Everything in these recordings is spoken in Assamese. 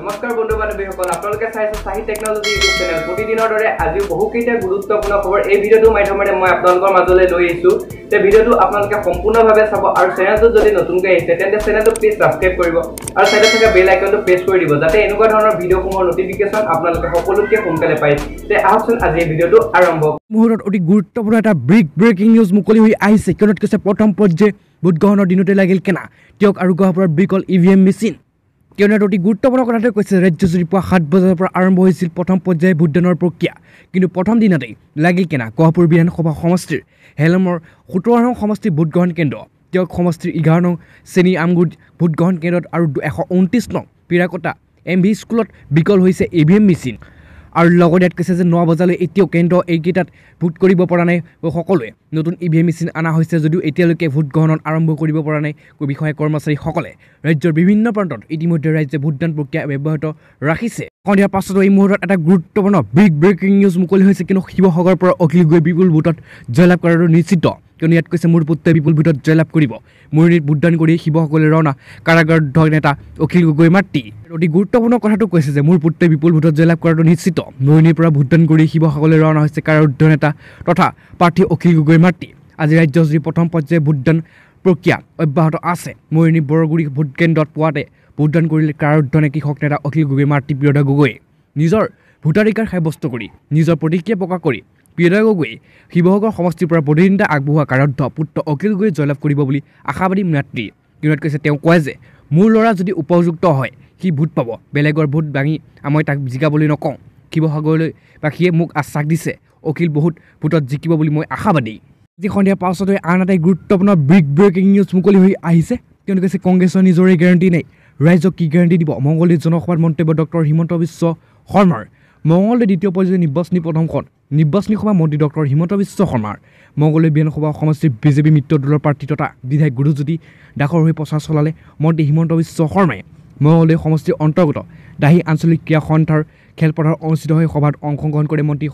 নমস্কাৰ বন্ধু বান্ধৱীসকল আপোনালোকে চাইছে চাহি টেকনলজি ইউটিউব চেনেল প্ৰতিদিনৰ দৰে আজিও বহুকেইটা গুৰুত্বপূৰ্ণ খবৰ এই ভিডিঅ'টোৰ মাধ্যমেৰে মই আপোনালোকৰ মাজলৈ লৈ আহিছোঁ যে ভিডিঅ'টো আপোনালোকে সম্পূৰ্ণভাৱে চাব আৰু চেনেলটো যদি নতুনকৈ আহিছে তেন্তে চেনেলটো প্লিজ ছাবস্ক্ৰাইব কৰিব আৰু চাইডে চাইডে বেল আইকনটো প্ৰেছ কৰি দিব যাতে এনেকুৱা ধৰণৰ ভিডিঅ'সমূহৰ নটিফিকেশ্যন আপোনালোকে সকলোতকৈ সোনকালে পায় তে আহকচোন আজি এই ভিডিঅ'টো আৰম্ভ মুহূৰ্তত অতি গুৰুত্বপূৰ্ণ এটা ব্ৰেক ব্ৰেকিং নিউজ মুকলি হৈ আহিছে কিয়নো কৈছে প্ৰথম পৰ্যায় ভোটগ্ৰহণৰ দিনতে লাগিল কেনা তেওঁক আৰু গহপুৰৰ ব্ৰিকল ই ভি কিয়নো এটা অতি গুৰুত্বপূৰ্ণ কথাটোৱে কৈছে ৰাজ্যজুৰি পুৱা সাত বজাৰ পৰা আৰম্ভ হৈছিল প্ৰথম পৰ্যায়ৰ ভোটদানৰ প্ৰক্ৰিয়া কিন্তু প্ৰথম দিনতেই লাগিল কেনা গহপুৰ বিধানসভা সমষ্টিৰ হেলমৰ সোতৰ নং সমষ্টিৰ ভোটগ্ৰহণ কেন্দ্ৰ তেওঁ সমষ্টিৰ এঘাৰ নং চেনি আমগুৰি ভোটগ্ৰহণ কেন্দ্ৰত আৰু এশ ঊনত্ৰিছ নং পিৰাকটা এম ভি স্কুলত বিকল হৈছে ই ভি এম মেচিন আৰু লগতে ইয়াত কৈছে যে ন বজালৈ এতিয়াও কেন্দ্ৰ এইকেইটাত ভোট কৰিব পৰা নাই সকলোৱে নতুন ই ভি এম মেচিন অনা হৈছে যদিও এতিয়ালৈকে ভোট গ্ৰহণত আৰম্ভ কৰিব পৰা নাই বিষয়ে কৰ্মচাৰীসকলে ৰাজ্যৰ বিভিন্ন প্ৰান্তত ইতিমধ্যে ৰাজ্যে ভোটদান প্ৰক্ৰিয়া অব্যাহত ৰাখিছে সন্ধিয়াৰ পাছতো এই মুহূৰ্তত এটা গুৰুত্বপূৰ্ণ বিগ ব্ৰেকিং নিউজ মুকলি হৈছে কিন্তু শিৱসাগৰৰ পৰা অখিল গৈ বিপুল ভোটত জয়লাভ কৰাটো নিশ্চিত কিয়নো ইয়াত কৈছে মোৰ পুত্ৰই বিপুল ভোটত জয়লাভ কৰিব মুৰণিত ভোটদান কৰি শিৱসকলে ৰাওনা কাৰাগাৰ নেতা অখিল গগৈ মাতৃ অতি গুৰুত্বপূৰ্ণ কথাটো কৈছে যে মোৰ পুত্ৰই বিপুল ভোটত জয়লাভ কৰাটো নিশ্চিত মুৰণিৰ পৰা ভোটদান কৰি শিৱসকলে ৰাওনা হৈছে কাৰাৰুদ্ধ নেতা তথা প্ৰাৰ্থী অখিল গগৈ মাতৃ আজি ৰাজ্যজুৰি প্ৰথম পৰ্যায়ৰ ভোটদান প্ৰক্ৰিয়া অব্যাহত আছে মুৰণি বৰগুৰি ভোটকেন্দ্ৰত পোৱাতে ভোটদান কৰিলে কাৰাৰুদ্ধ নে কৃষক নেতা অখিল গগৈ মাতৃ প্ৰিয়দা গগৈয়ে নিজৰ ভোটাধিকাৰ সাব্যস্ত কৰি নিজৰ প্ৰতিক্ৰিয়া প্ৰকাশ কৰি প্ৰিয়দা গগৈ শিৱসাগৰ সমষ্টিৰ পৰা প্ৰতিদ্বন্দ্বিতা আগবঢ়োৱা কাৰাধ্য পুত্ৰ অখিল গগৈ জয়লাভ কৰিব বুলি আশাবাদী মাতৃ কিৰত কৈছে তেওঁ কয় যে মোৰ ল'ৰা যদি উপযুক্ত হয় সি ভোট পাব বেলেগৰ ভোট দাঙি মই তাক জিকাবলৈ নকওঁ শিৱসাগৰলৈ বা সিয়ে মোক আশ্বাস দিছে অখিল বহুত ভোটত জিকিব বুলি মই আশাবাদী আজি সন্ধিয়া পাছতে আন এটাই গুৰুত্বপূৰ্ণ ব্ৰিক ব্ৰেকিং নিউজ মুকলি হৈ আহিছে তেওঁ কৈছে কংগ্ৰেছৰ নিজৰে গেৰাণ্টি নাই ৰাইজক কি গেৰাণ্টি দিব মংগলদৈত জনসভাত মন্তব্য ডক্টৰ হিমন্ত বিশ্ব শৰ্মাৰ মংগলদৈ দ্বিতীয় পৰ্যায়ৰ নিৰ্বাচনী প্ৰথমখন নিৰ্বাচনী সভা মন্ত্ৰী ডক্টৰ হিমন্ত বিশ্ব শৰ্মাৰ মংগলদৈ বিধানসভা সমষ্টিৰ বিজেপি মিত্ৰ দলৰ প্ৰাৰ্থী তথা বিধায়ক গুৰুজ্যোতি দাসৰ হৈ প্ৰচাৰ চলালে মন্ত্ৰী হিমন্ত বিশ্ব শৰ্মাই মংগলদৈ সমষ্টিৰ অন্তৰ্গত দাহী আঞ্চলিক ক্ৰীড়া সন্থাৰ খেলপথাৰ অনুষ্ঠিত হৈ সভাত অংশগ্ৰহণ কৰি মন্ত্ৰী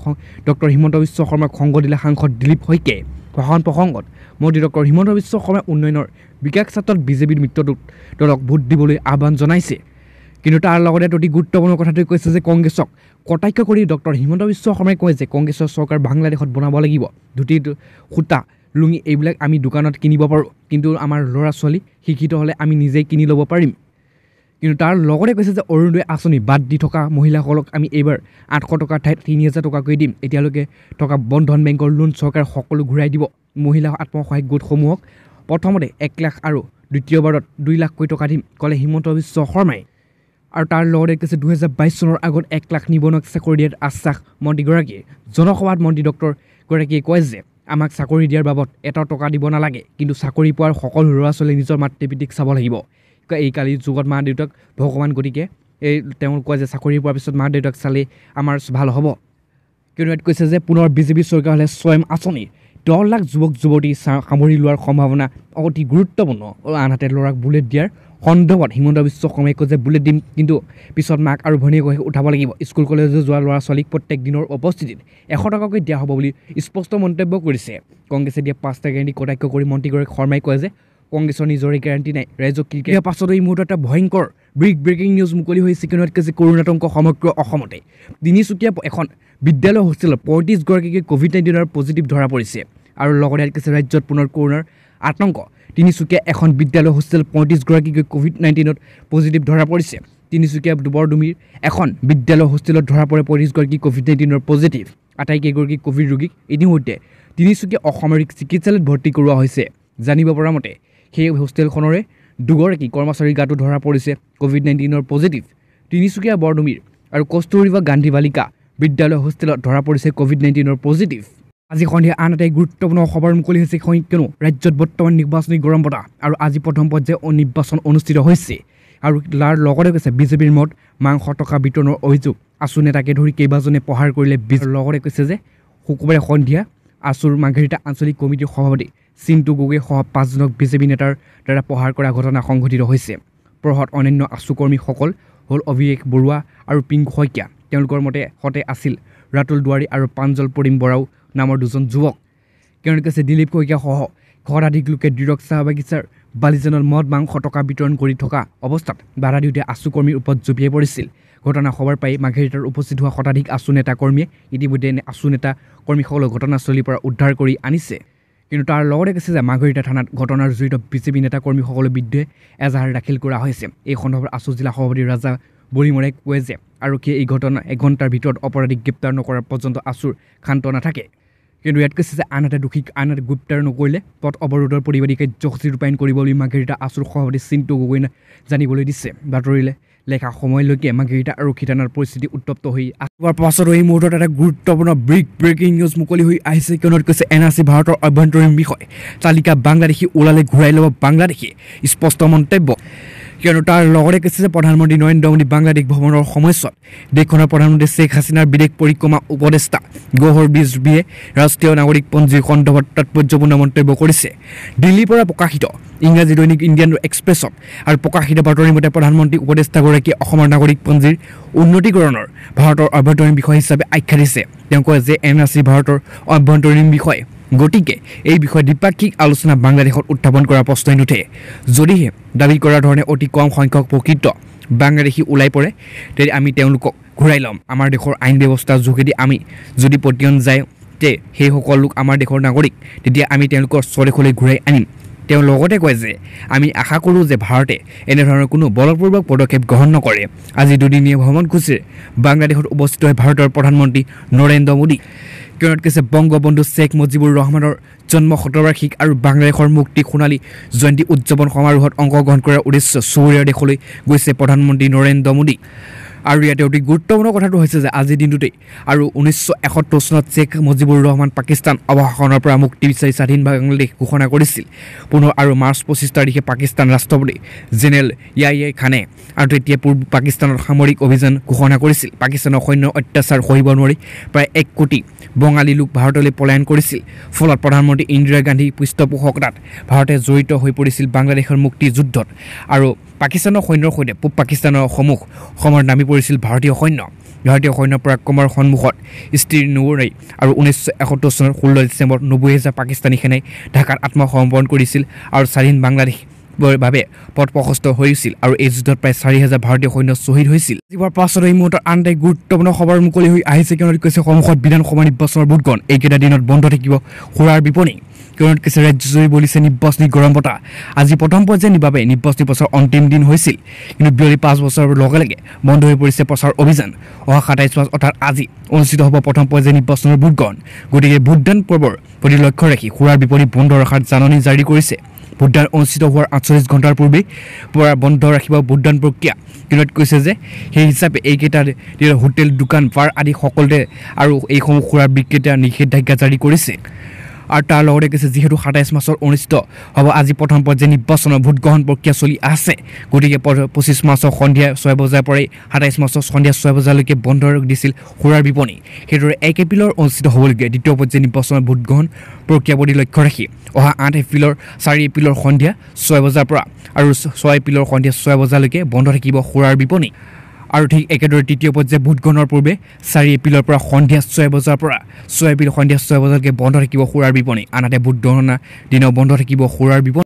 ডক্টৰ হিমন্ত বিশ্ব শৰ্মাক সংগ দিলে সাংসদ দিলীপ শইকীয়াই ভাষণ প্ৰসংগত মন্ত্ৰী ডক্টৰ হিমন্ত বিশ্ব শৰ্মাই উন্নয়নৰ বিকাশ ছাত্ৰত বিজেপিৰ মিত্ৰদূত দলক ভোট দিবলৈ আহ্বান জনাইছে কিন্তু তাৰ লগতে অতি গুৰুত্বপূৰ্ণ কথাটোৱে কৈছে যে কংগ্ৰেছক কটাক্ষ কৰি ডক্টৰ হিমন্ত বিশ্ব শৰ্মাই কয় যে কংগ্ৰেছৰ চৰকাৰ বাংলাদেশত বনাব লাগিব ধুতি সূতা লুঙি এইবিলাক আমি দোকানত কিনিব পাৰোঁ কিন্তু আমাৰ ল'ৰা ছোৱালী শিক্ষিত হ'লে আমি নিজেই কিনি ল'ব পাৰিম কিন্তু তাৰ লগতে কৈছে যে অৰুণোদয় আঁচনি বাদ দি থকা মহিলাসকলক আমি এইবাৰ আঠশ টকাৰ ঠাইত তিনি হাজাৰ টকাকৈ দিম এতিয়ালৈকে থকা বন্ধন বেংকৰ লোন চৰকাৰে সকলো ঘূৰাই দিব মহিলা আত্মসহায়ক গোটসমূহক প্ৰথমতে এক লাখ আৰু দ্বিতীয়বাৰত দুই লাখকৈ টকা দিম ক'লে হিমন্ত বিশ্ব শৰ্মাই আৰু তাৰ লগতে কৈছে দুহেজাৰ বাইছ চনৰ আগত এক লাখ নিবনুৱাক চাকৰি দিয়াত আশ্বাস মন্ত্ৰীগৰাকীয়ে জনসভাত মন্ত্ৰী ডক্টৰগৰাকীয়ে কয় যে আমাক চাকৰি দিয়াৰ বাবদ এটা টকা দিব নালাগে কিন্তু চাকৰি পোৱাৰ সকলো ল'ৰা ছোৱালীয়ে নিজৰ মাতৃ পিতৃক চাব লাগিব এই কালিৰ যুগত মা দেউতাক ভগৱান গতিকে এই তেওঁ কয় যে চাকৰি পোৱাৰ পিছত মা দেউতাক চালেই আমাৰ ভাল হ'ব কিয়নো ইয়াত কৈছে যে পুনৰ বিজেপি চৰকাৰ হ'লে স্বয়ং আঁচনি দহ লাখ যুৱক যুৱতী সামৰি লোৱাৰ সম্ভাৱনা অতি গুৰুত্বপূৰ্ণ আনহাতে ল'ৰাক বুলেট দিয়াৰ সন্দৰ্ভত হিমন্ত বিশ্ব শৰ্মাই কয় যে বুলেট দিম কিন্তু পিছত মাক আৰু ভনীয়েকক উঠাব লাগিব স্কুল কলেজলৈ যোৱা ল'ৰা ছোৱালীক প্ৰত্যেক দিনৰ উপস্থিতিত এশ টকাকৈ দিয়া হ'ব বুলি স্পষ্ট মন্তব্য কৰিছে কংগ্ৰেছে দিয়া পাঁচটা গেৰাণ্টি কটাক্ষ কৰি মন্ত্ৰীগৰাকী শৰ্মাই কয় যে কংগ্ৰেছৰ নিজৰে গেৰাণ্টি নাই ৰাইজক কি ক্ৰিকেট পাছতো এই মুহূৰ্তত এটা ভয়ংকৰ ব্ৰিক ব্ৰেকিং নিউজ মুকলি হৈ চিকিউনত কৈছে আতংক সমগ্ৰ অসমতে তিনিচুকীয়া এখন বিদ্যালয় হোষ্টেলত পঁয়ত্ৰিছগৰাকীকে ক'ভিড নাইণ্টিনৰ পজিটিভ ধৰা পৰিছে আৰু লগতে ইয়াত কৈছে ৰাজ্যত পুনৰ কৰোণাৰ আতংক তিনিচুকীয়া এখন বিদ্যালয় হোষ্টেল পঁয়ত্ৰিছগৰাকীকৈ কভিড নাইণ্টিনত পজিটিভ ধৰা পৰিছে তিনিচুকীয়া দুবৰডুমিৰ এখন বিদ্যালয় হোষ্টেলত ধৰা পৰে পঁয়ত্ৰিছগৰাকী কভিড নাইণ্টিনৰ পজিটিভ আটাইকেইগৰাকী কভিড ৰোগীক ইতিমধ্যে তিনিচুকীয়া অসামৰিক চিকিৎসালয়ত ভৰ্তি কৰোৱা হৈছে জানিব পৰা মতে সেই হোষ্টেলখনৰে দুগৰাকী কৰ্মচাৰীৰ গাটো ধৰা পৰিছে কভিড নাইণ্টিনৰ পজিটিভ তিনিচুকীয়া বৰডুমিৰ আৰু কস্তুৰীবা গান্ধী বালিকা বিদ্যালয় হোষ্টেলত ধৰা পৰিছে কভিড নাইণ্টিনৰ পজিটিভ আজি সন্ধিয়া আন এটাই গুৰুত্বপূৰ্ণ খবৰ মুকলি হৈছে কিয়নো ৰাজ্যত বৰ্তমান নিৰ্বাচনী গৰম বতাহ আৰু আজি প্ৰথম পৰ্যায়ৰ নিৰ্বাচন অনুষ্ঠিত হৈছে আৰু তাৰ লগতে কৈছে বিজেপিৰ মত মাংস টকা বিতৰণৰ অভিযোগ আছু নেতাকে ধৰি কেইবাজনে প্ৰহাৰ কৰিলে লগতে কৈছে যে শুকুৰবাৰে সন্ধিয়া আছুৰ মাঘেৰিটা আঞ্চলিক কমিটিৰ সভাপতি চিন্তু গগৈসহ পাঁচজনক বিজেপি নেতাৰ দ্বাৰা প্ৰহাৰ কৰা ঘটনা সংঘটিত হৈছে প্ৰহত অন্যান্য কৰ্মীসকল হ'ল অভিষেক বৰুৱা আৰু পিংকু শইকীয়া তেওঁলোকৰ মতে সতে আছিল ৰাতুল দুৱাৰী আৰু প্ৰাঞ্জল প্ৰদীম বৰাও নামৰ দুজন যুৱক তেওঁলোকে আছে দিলীপ শইকীয়াসহ ঘৰ লোকে লোকে চাহ বাগিচাৰ বালিজনৰ মদ মাংস টকা বিতৰণ কৰি থকা অৱস্থাত বাধা দিওঁতে আঁচুকৰ্মীৰ ওপৰত জঁপিয়াই পৰিছিল ঘটনা খবৰ পাই মাঘেৰিটাৰ উপস্থিত হোৱা শতাধিক আঁচু নেতা কৰ্মীয়ে ইতিমধ্যে আঁচু নেতা কৰ্মীসকলক ঘটনাস্থলীৰ পৰা উদ্ধাৰ কৰি আনিছে কিন্তু তাৰ লগতে কৈছে যে মাঘৰিটা থানাত ঘটনাৰ জড়িত বিজেপি নেতা কৰ্মীসকলৰ বিৰুদ্ধে এজাহাৰ দাখিল কৰা হৈছে এই সন্দৰ্ভত আঁচু জিলা সভাপতি ৰাজা বৰিমৰে কয় যে আৰক্ষীয়ে এই ঘটনা এঘণ্টাৰ ভিতৰত অপৰাধীক গ্ৰেপ্তাৰ নকৰাৰ পৰ্যন্ত আঁচুৰ শান্ত নাথাকে কিন্তু ইয়াত কৈছে যে আনহাতে দোষীক আনহাতে এটা নকৰিলে পথ অৱৰোধৰ পৰিবাদী কাৰ্যসূচী ৰূপায়ণ কৰিবলৈ বুলি মাৰ্ঘেৰিটা আচুৰ সভাপতি চিন্তু গগৈনে জানিবলৈ দিছে বাতৰিলে লেখা সময়লৈকে মাৰ্ঘেৰিটা আৰক্ষী থানাৰ পৰিস্থিতি উত্তপ্ত হৈ আগুৱাৰ পাছতো এই মুহূৰ্তত এটা গুৰুত্বপূৰ্ণ ব্ৰিক ব্ৰেকিং নিউজ মুকলি হৈ আহিছে কিয়নো কৈছে এন আৰ চি ভাৰতৰ অভ্যন্তৰীণ বিষয় তালিকা বাংলাদেশী ওলালে ঘূৰাই ল'ব বাংলাদেশী স্পষ্ট মন্তব্য কিয়নো তাৰ লগতে কৈছে যে প্ৰধানমন্ত্ৰী নৰেন্দ্ৰ মোদী বাংলাদেশ ভ্ৰমণৰ সময়ছোৱাত দেশখনৰ প্ৰধানমন্ত্ৰী শ্বেখ হাছিনাৰ বিদেশ পৰিক্ৰমা উপদেষ্টা গৌহৰ বিজবিয়ে ৰাষ্ট্ৰীয় নাগৰিকপঞ্জীৰ সন্দৰ্ভত তাৎপৰ্যপূৰ্ণ মন্তব্য কৰিছে দিল্লীৰ পৰা প্ৰকাশিত ইংৰাজী দৈনিক ইণ্ডিয়ান এক্সপ্ৰেছত আৰু প্ৰকাশিত বাতৰি মতে প্ৰধানমন্ত্ৰী উপদেষ্টাগৰাকীয়ে অসমৰ নাগৰিকপঞ্জীৰ উন্নতিকৰণৰ ভাৰতৰ অভ্যন্তৰীণ বিষয় হিচাপে আখ্যা দিছে তেওঁ কয় যে এন আৰ চি ভাৰতৰ অভ্যন্তৰীণ বিষয় গতিকে এই বিষয়ে দ্বিপাক্ষিক আলোচনা বাংলাদেশত উত্থাপন কৰাৰ প্ৰশ্নই নুঠে যদিহে দাবী কৰাৰ ধৰণে অতি কম সংখ্যক প্ৰকৃত বাংলাদেশী ওলাই পৰে তে আমি তেওঁলোকক ঘূৰাই ল'ম আমাৰ দেশৰ আইন ব্যৱস্থাৰ যোগেদি আমি যদি পতিয়ন যায় তে সেইসকল লোক আমাৰ দেশৰ নাগৰিক তেতিয়া আমি তেওঁলোকৰ স্বদেশলৈ ঘূৰাই আনিম তেওঁ লগতে কয় যে আমি আশা কৰোঁ যে ভাৰতে এনেধৰণৰ কোনো বলপূৰ্বক পদক্ষেপ গ্ৰহণ নকৰে আজি দুদিনীয়া ভ্ৰমণসূচীৰে বাংলাদেশত উপস্থিত হয় ভাৰতৰ প্ৰধানমন্ত্ৰী নৰেন্দ্ৰ মোদী কিয়নত কৈছে বংগবন্ধু শ্বেখ মুজিবুৰ ৰহমানৰ জন্ম শতবাৰ্ষিক আৰু বাংলাদেশৰ মুক্তি সোণালী জয়ন্তী উদযাপন সমাৰোহত অংশগ্ৰহণ কৰাৰ উদ্দেশ্য চুবুৰীয়া দেশলৈ গৈছে প্ৰধানমন্ত্ৰী নৰেন্দ্ৰ মোদী আৰু ইয়াতে অতি গুৰুত্বপূৰ্ণ কথাটো হৈছে যে আজিৰ দিনটোতেই আৰু ঊনৈছশ এসত্তৰ চনত শ্বেখ মুজিবুৰ ৰহমান পাকিস্তান অৱশাসনৰ পৰা মুক্তি বিচাৰি স্বাধীন বাংলাদেশ ঘোষণা কৰিছিল পুনৰ আৰু মাৰ্চ পঁচিছ তাৰিখে পাকিস্তান ৰাষ্ট্ৰপতি জেনেৰেল য়াই ইয়াই খানে আৰু তেতিয়া পূৰ্ব পাকিস্তানত সামৰিক অভিযান ঘোষণা কৰিছিল পাকিস্তানৰ সৈন্য অত্যাচাৰ সহিব নোৱাৰি প্ৰায় এক কোটি বঙালী লোক ভাৰতলৈ পলায়ন কৰিছিল ফলত প্ৰধানমন্ত্ৰী ইন্দিৰা গান্ধীৰ পৃষ্ঠপোষকতাত ভাৰতে জড়িত হৈ পৰিছিল বাংলাদেশৰ মুক্তিযুদ্ধত আৰু পাকিস্তানৰ সৈন্যৰ সৈতে পূব পাকিস্তানৰ সমুখ সময়ত নামি পৰিছিল ভাৰতীয় সৈন্য ভাৰতীয় সৈন্য পৰাক্ৰমৰ সন্মুখত স্ত্ৰী নুৱৰাই আৰু ঊনৈছশ এসত্তৰ চনৰ ষোল্ল ডিচেম্বৰ নব্বৈ হাজাৰ পাকিস্তানী সেনাই ঢাকাত আত্মসমৰ্পণ কৰিছিল আৰু স্বাধীন বাংলাদেশ বাবে পথ প্ৰশস্ত হৈছিল আৰু এই যুদ্ধত প্ৰায় চাৰি হাজাৰ ভাৰতীয় সৈন্য শ্বহীদ হৈছিল জীৱৰ পাছত এই মুহূৰ্তত আন এক গুৰুত্বপূৰ্ণ খবৰ মুকলি হৈ আহিছে কিয়নো কৈছে সন্মুখত বিধানসভা নিৰ্বাচনৰ ভোটগ্ৰহণ এইকেইটা দিনত বন্ধ থাকিব সুৰাৰ বিপণী কিছু ৰাজ্যজুৰি বলিছে নিৰ্বাচনী গৰম বতাহ আজি প্ৰথম পৰ্যায়ৰ বাবে নিৰ্বাচনী প্ৰচাৰৰ অন্তিম দিন হৈছিল কিন্তু বিয়লি পাঁচ বছৰৰ লগে লগে বন্ধ হৈ পৰিছে প্ৰচাৰ অভিযান অহা সাতাইছ মাৰ্চ অৰ্থাৎ আজি অনুষ্ঠিত হ'ব প্ৰথম পৰ্যায়ৰ নিৰ্বাচনৰ ভোটগ্ৰহণ গতিকে ভোটদান পৰ্বৰ প্ৰতি লক্ষ্য ৰাখি সুৰাৰ বিপণী বন্ধ ৰখাৰ জাননী জাৰি কৰিছে ভোটদান অনুষ্ঠিত হোৱাৰ আঠচল্লিছ ঘণ্টাৰ পূৰ্বেই পৰা বন্ধ ৰাখিব ভোটদান প্ৰক্ৰিয়া কিন্তু কৈছে যে সেই হিচাপে এইকেইটা হোটেল দোকান পাৰ আদি সকলোতে আৰু এইসমূহ সুৰাৰ বিক্ৰেতাৰ নিষেধাজ্ঞা জাৰি কৰিছে আৰু তাৰ লগতে কৈছে যিহেতু সাতাইছ মাৰ্চত অনুষ্ঠিত হ'ব আজি প্ৰথম পৰ্যায়ৰ নিৰ্বাচনৰ ভোটগ্ৰহণ প্ৰক্ৰিয়া চলি আছে গতিকে পঁচিছ মাৰ্চৰ সন্ধিয়া ছয় বজাৰ পৰাই সাতাইছ মাৰ্চৰ সন্ধিয়া ছয় বজালৈকে বন্ধ দিছিল সুৰাৰ বিপণী সেইদৰে এক এপ্ৰিলৰ অনুষ্ঠিত হ'বলগীয়া দ্বিতীয় পৰ্যায়ৰ নিৰ্বাচনৰ ভোটগ্ৰহণ প্ৰক্ৰিয়াৰ প্ৰতি লক্ষ্য ৰাখি অহা আঠ এপ্ৰিলৰ চাৰি এপ্ৰিলৰ সন্ধিয়া ছয় বজাৰ পৰা আৰু ছয় এপ্ৰিলৰ সন্ধিয়া ছয় বজালৈকে বন্ধ থাকিব সুৰাৰ বিপণী আৰু ঠিক একেদৰে তৃতীয় পৰ্যায় ভোটগ্ৰহণৰ পূৰ্বে চাৰি এপ্ৰিলৰ পৰা সন্ধিয়া ছয় বজাৰ পৰা ছয় এপ্ৰিল সন্ধিয়া ছয় বজালৈকে বন্ধ থাকিব সুৰাৰ বিপণী আনহাতে ভোটগ্ৰহণৰ দিনৰ বন্ধ থাকিব সুৰাৰ বিপণী